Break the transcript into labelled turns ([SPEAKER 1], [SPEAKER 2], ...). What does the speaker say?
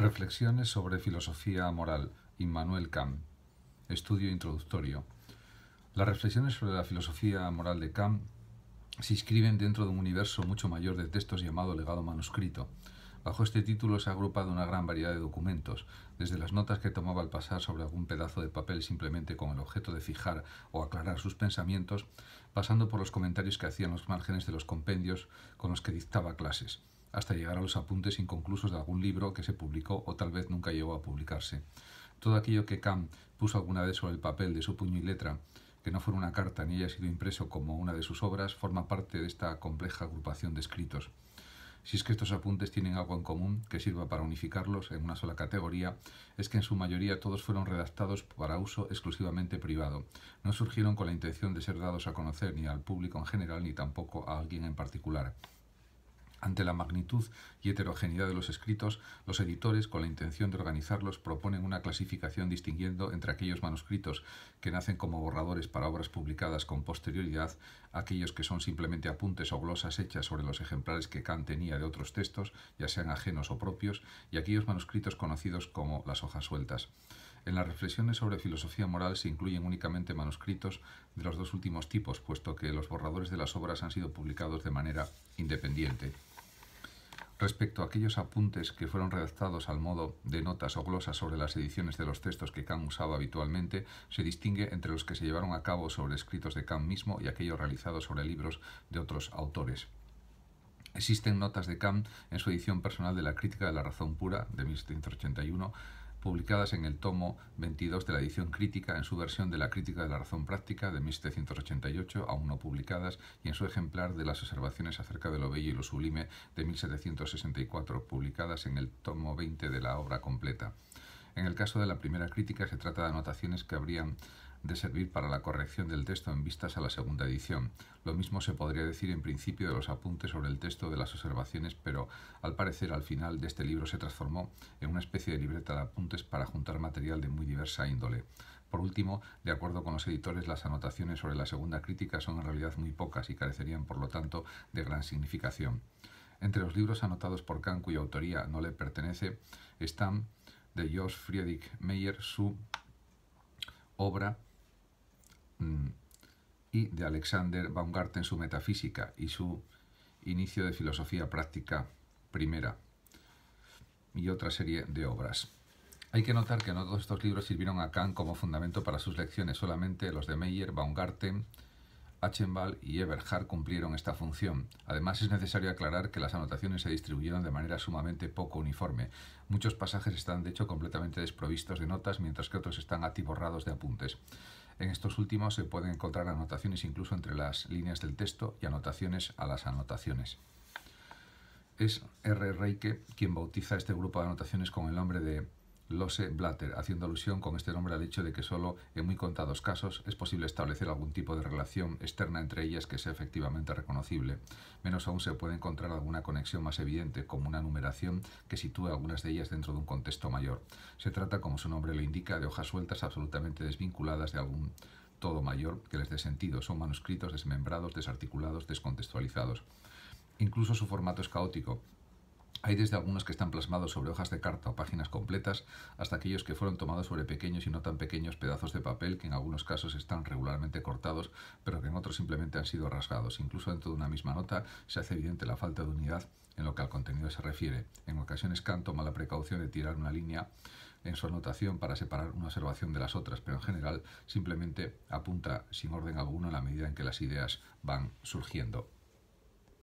[SPEAKER 1] Reflexiones sobre filosofía moral, Immanuel Kant. Estudio introductorio. Las reflexiones sobre la filosofía moral de Kant se inscriben dentro de un universo mucho mayor de textos llamado legado manuscrito. Bajo este título se ha agrupado una gran variedad de documentos, desde las notas que tomaba al pasar sobre algún pedazo de papel simplemente con el objeto de fijar o aclarar sus pensamientos, pasando por los comentarios que hacían los márgenes de los compendios con los que dictaba clases hasta llegar a los apuntes inconclusos de algún libro que se publicó o tal vez nunca llegó a publicarse. Todo aquello que Kant puso alguna vez sobre el papel de su puño y letra, que no fuera una carta ni haya sido impreso como una de sus obras, forma parte de esta compleja agrupación de escritos. Si es que estos apuntes tienen algo en común que sirva para unificarlos en una sola categoría, es que en su mayoría todos fueron redactados para uso exclusivamente privado. No surgieron con la intención de ser dados a conocer ni al público en general ni tampoco a alguien en particular. Ante la magnitud y heterogeneidad de los escritos, los editores, con la intención de organizarlos, proponen una clasificación distinguiendo entre aquellos manuscritos que nacen como borradores para obras publicadas con posterioridad, aquellos que son simplemente apuntes o glosas hechas sobre los ejemplares que Kant tenía de otros textos, ya sean ajenos o propios, y aquellos manuscritos conocidos como las hojas sueltas. En las reflexiones sobre filosofía moral se incluyen únicamente manuscritos de los dos últimos tipos, puesto que los borradores de las obras han sido publicados de manera independiente. Respecto a aquellos apuntes que fueron redactados al modo de notas o glosas sobre las ediciones de los textos que Kant usaba habitualmente, se distingue entre los que se llevaron a cabo sobre escritos de Kant mismo y aquellos realizados sobre libros de otros autores. Existen notas de Kant en su edición personal de la Crítica de la Razón Pura de 1781, publicadas en el tomo 22 de la edición crítica en su versión de la Crítica de la Razón Práctica de 1788, aún no publicadas, y en su ejemplar de las observaciones acerca de lo bello y lo sublime de 1764, publicadas en el tomo 20 de la obra completa. En el caso de la primera crítica se trata de anotaciones que habrían de servir para la corrección del texto en vistas a la segunda edición. Lo mismo se podría decir en principio de los apuntes sobre el texto de las observaciones, pero al parecer al final de este libro se transformó en una especie de libreta de apuntes para juntar material de muy diversa índole. Por último, de acuerdo con los editores, las anotaciones sobre la segunda crítica son en realidad muy pocas y carecerían, por lo tanto, de gran significación. Entre los libros anotados por Kant cuya autoría no le pertenece están de Jos Friedrich Meyer su obra Mm. y de Alexander Baumgarten su metafísica y su inicio de filosofía práctica primera y otra serie de obras. Hay que notar que no todos estos libros sirvieron a Kant como fundamento para sus lecciones, solamente los de Meyer, Baumgarten, Achenwald y Eberhard cumplieron esta función. Además, es necesario aclarar que las anotaciones se distribuyeron de manera sumamente poco uniforme. Muchos pasajes están, de hecho, completamente desprovistos de notas, mientras que otros están atiborrados de apuntes. En estos últimos se pueden encontrar anotaciones incluso entre las líneas del texto y anotaciones a las anotaciones. Es R. Reike quien bautiza este grupo de anotaciones con el nombre de Lose Blatter, haciendo alusión con este nombre al hecho de que solo en muy contados casos es posible establecer algún tipo de relación externa entre ellas que sea efectivamente reconocible. Menos aún se puede encontrar alguna conexión más evidente, como una numeración que sitúe algunas de ellas dentro de un contexto mayor. Se trata, como su nombre lo indica, de hojas sueltas absolutamente desvinculadas de algún todo mayor que les dé sentido. Son manuscritos desmembrados, desarticulados, descontextualizados. Incluso su formato es caótico, hay desde algunos que están plasmados sobre hojas de carta o páginas completas, hasta aquellos que fueron tomados sobre pequeños y no tan pequeños pedazos de papel que en algunos casos están regularmente cortados, pero que en otros simplemente han sido rasgados. Incluso dentro de una misma nota se hace evidente la falta de unidad en lo que al contenido se refiere. En ocasiones Kant toma la precaución de tirar una línea en su anotación para separar una observación de las otras, pero en general simplemente apunta sin orden alguno a la medida en que las ideas van surgiendo.